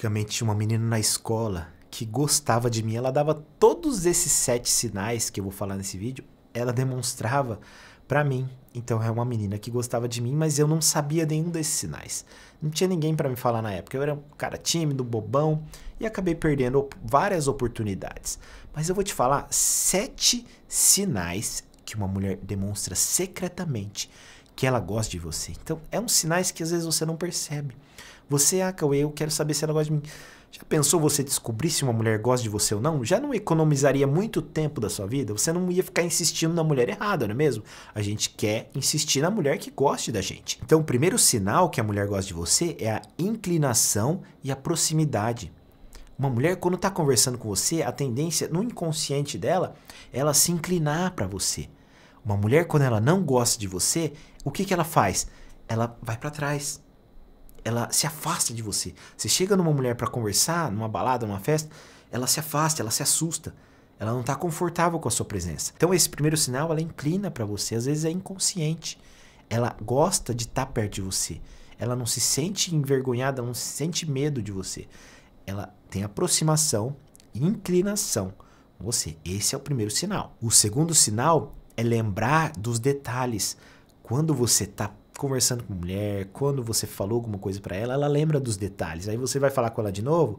Antigamente tinha uma menina na escola que gostava de mim. Ela dava todos esses sete sinais que eu vou falar nesse vídeo, ela demonstrava para mim. Então é uma menina que gostava de mim, mas eu não sabia nenhum desses sinais. Não tinha ninguém para me falar na época. Eu era um cara tímido, bobão e acabei perdendo várias oportunidades. Mas eu vou te falar sete sinais que uma mulher demonstra secretamente que ela gosta de você. Então, é uns sinais que às vezes você não percebe. Você, ah, Cauê, eu quero saber se ela gosta de mim. Já pensou você descobrir se uma mulher gosta de você ou não? Já não economizaria muito tempo da sua vida? Você não ia ficar insistindo na mulher errada, não é mesmo? A gente quer insistir na mulher que goste da gente. Então, o primeiro sinal que a mulher gosta de você é a inclinação e a proximidade. Uma mulher, quando está conversando com você, a tendência no inconsciente dela é ela se inclinar para você. Uma mulher, quando ela não gosta de você, o que, que ela faz? Ela vai para trás. Ela se afasta de você. Você chega numa mulher para conversar, numa balada, numa festa, ela se afasta, ela se assusta. Ela não está confortável com a sua presença. Então, esse primeiro sinal, ela inclina para você. Às vezes é inconsciente. Ela gosta de estar tá perto de você. Ela não se sente envergonhada, não se sente medo de você. Ela tem aproximação e inclinação com você. Esse é o primeiro sinal. O segundo sinal é lembrar dos detalhes. Quando você tá conversando com a mulher, quando você falou alguma coisa para ela, ela lembra dos detalhes. Aí você vai falar com ela de novo,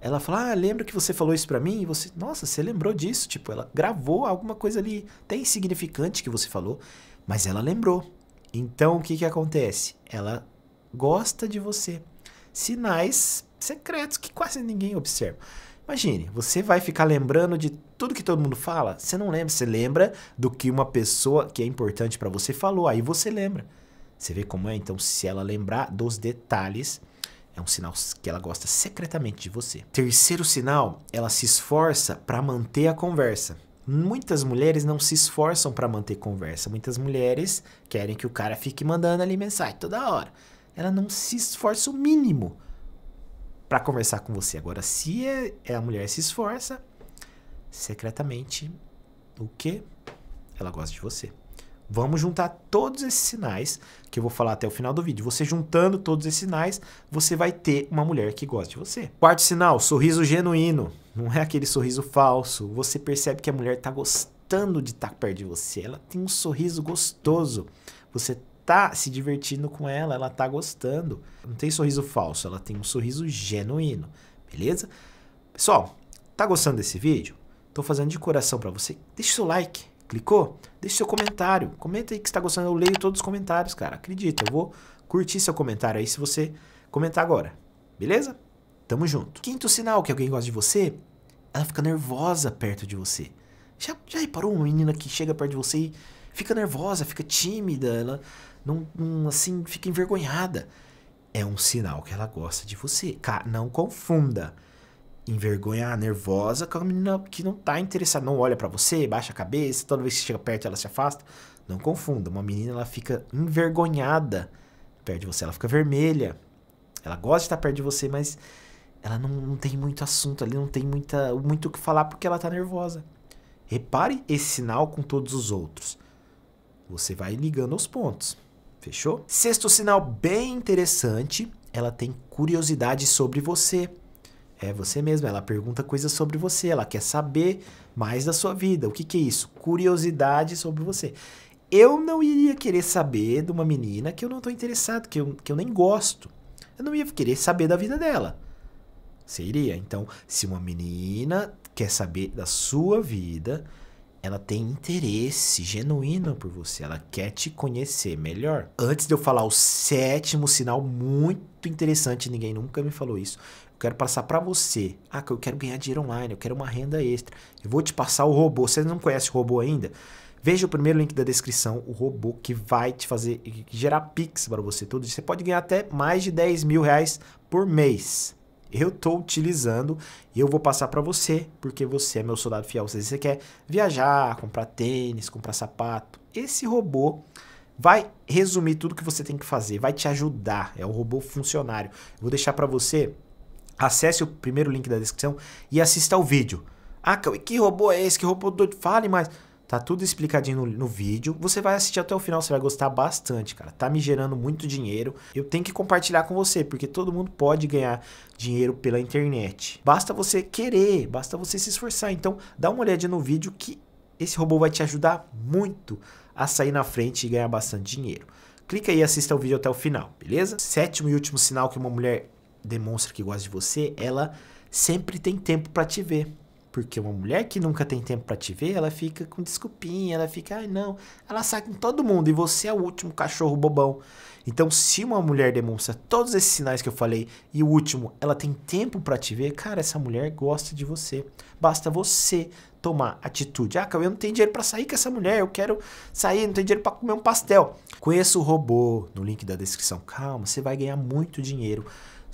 ela fala: "Ah, lembra que você falou isso para mim?" E você: "Nossa, você lembrou disso?" Tipo, ela gravou alguma coisa ali, até insignificante que você falou, mas ela lembrou. Então, o que que acontece? Ela gosta de você. Sinais secretos que quase ninguém observa. Imagine, você vai ficar lembrando de tudo que todo mundo fala? Você não lembra, você lembra do que uma pessoa que é importante para você falou, aí você lembra. Você vê como é, então, se ela lembrar dos detalhes, é um sinal que ela gosta secretamente de você. Terceiro sinal, ela se esforça para manter a conversa. Muitas mulheres não se esforçam para manter conversa. Muitas mulheres querem que o cara fique mandando ali mensagem toda hora. Ela não se esforça o mínimo para conversar com você. Agora, se é, é, a mulher se esforça, secretamente, o que? Ela gosta de você. Vamos juntar todos esses sinais que eu vou falar até o final do vídeo. Você juntando todos esses sinais, você vai ter uma mulher que gosta de você. Quarto sinal, sorriso genuíno. Não é aquele sorriso falso. Você percebe que a mulher está gostando de estar tá perto de você. Ela tem um sorriso gostoso. Você tá se divertindo com ela, ela tá gostando. Não tem sorriso falso, ela tem um sorriso genuíno, beleza? Pessoal, tá gostando desse vídeo? Tô fazendo de coração para você. Deixa o seu like. Clicou? Deixa seu comentário. Comenta aí que está gostando. Eu leio todos os comentários, cara. Acredita, eu vou curtir seu comentário aí se você comentar agora. Beleza? Tamo junto. Quinto sinal que alguém gosta de você, ela fica nervosa perto de você. Já, já reparou uma menina que chega perto de você e fica nervosa, fica tímida, ela não, não assim fica envergonhada. É um sinal que ela gosta de você. Não confunda envergonhar, nervosa, com a menina que não tá interessada, não olha para você, baixa a cabeça, toda vez que chega perto ela se afasta. Não confunda, uma menina ela fica envergonhada perto de você, ela fica vermelha. Ela gosta de estar perto de você, mas ela não, não tem muito assunto ali, não tem muita, muito o que falar porque ela tá nervosa. Repare esse sinal com todos os outros. Você vai ligando aos pontos. Fechou? Sexto sinal bem interessante, ela tem curiosidade sobre você. É você mesmo, ela pergunta coisas sobre você, ela quer saber mais da sua vida. O que, que é isso? Curiosidade sobre você. Eu não iria querer saber de uma menina que eu não estou interessado, que eu, que eu nem gosto. Eu não ia querer saber da vida dela. Seria. Então, se uma menina quer saber da sua vida, ela tem interesse genuíno por você, ela quer te conhecer melhor. Antes de eu falar o sétimo sinal muito interessante, ninguém nunca me falou isso. Eu quero passar para você. Ah, que eu quero ganhar dinheiro online, eu quero uma renda extra. Eu vou te passar o robô. Você não conhece o robô ainda? Veja o primeiro link da descrição, o robô que vai te fazer gerar Pix para você todos. Você pode ganhar até mais de 10 mil reais por mês eu estou utilizando e eu vou passar para você, porque você é meu soldado fiel. Se você quer viajar, comprar tênis, comprar sapato, esse robô vai resumir tudo que você tem que fazer, vai te ajudar. É um robô funcionário. Eu vou deixar para você. Acesse o primeiro link da descrição e assista ao vídeo. Ah, que robô é esse? Que robô doido? Fale mais. Tá tudo explicadinho no, no, vídeo. Você vai assistir até o final, você vai gostar bastante, cara. Tá me gerando muito dinheiro. Eu tenho que compartilhar com você, porque todo mundo pode ganhar dinheiro pela internet. Basta você querer, basta você se esforçar. Então, dá uma olhadinha no vídeo que esse robô vai te ajudar muito a sair na frente e ganhar bastante dinheiro. Clica aí e assista o vídeo até o final, beleza? Sétimo e último sinal que uma mulher demonstra que gosta de você, ela sempre tem tempo para te ver. Porque uma mulher que nunca tem tempo para te ver, ela fica com desculpinha, ela fica, ai não, ela sai com todo mundo e você é o último cachorro bobão. Então, se uma mulher demonstra todos esses sinais que eu falei e o último, ela tem tempo para te ver, cara, essa mulher gosta de você. Basta você tomar atitude. Ah, Cauê, eu não tenho dinheiro para sair com essa mulher, eu quero sair, não tenho dinheiro para comer um pastel. Conheça o robô no link da descrição. Calma, você vai ganhar muito dinheiro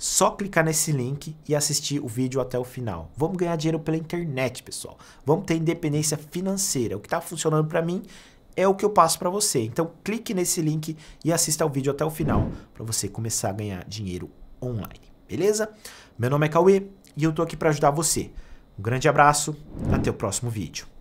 só clicar nesse link e assistir o vídeo até o final. Vamos ganhar dinheiro pela internet, pessoal. Vamos ter independência financeira. O que está funcionando para mim é o que eu passo para você. Então clique nesse link e assista o vídeo até o final para você começar a ganhar dinheiro online. Beleza? Meu nome é Cauê e eu estou aqui para ajudar você. Um grande abraço, até o próximo vídeo.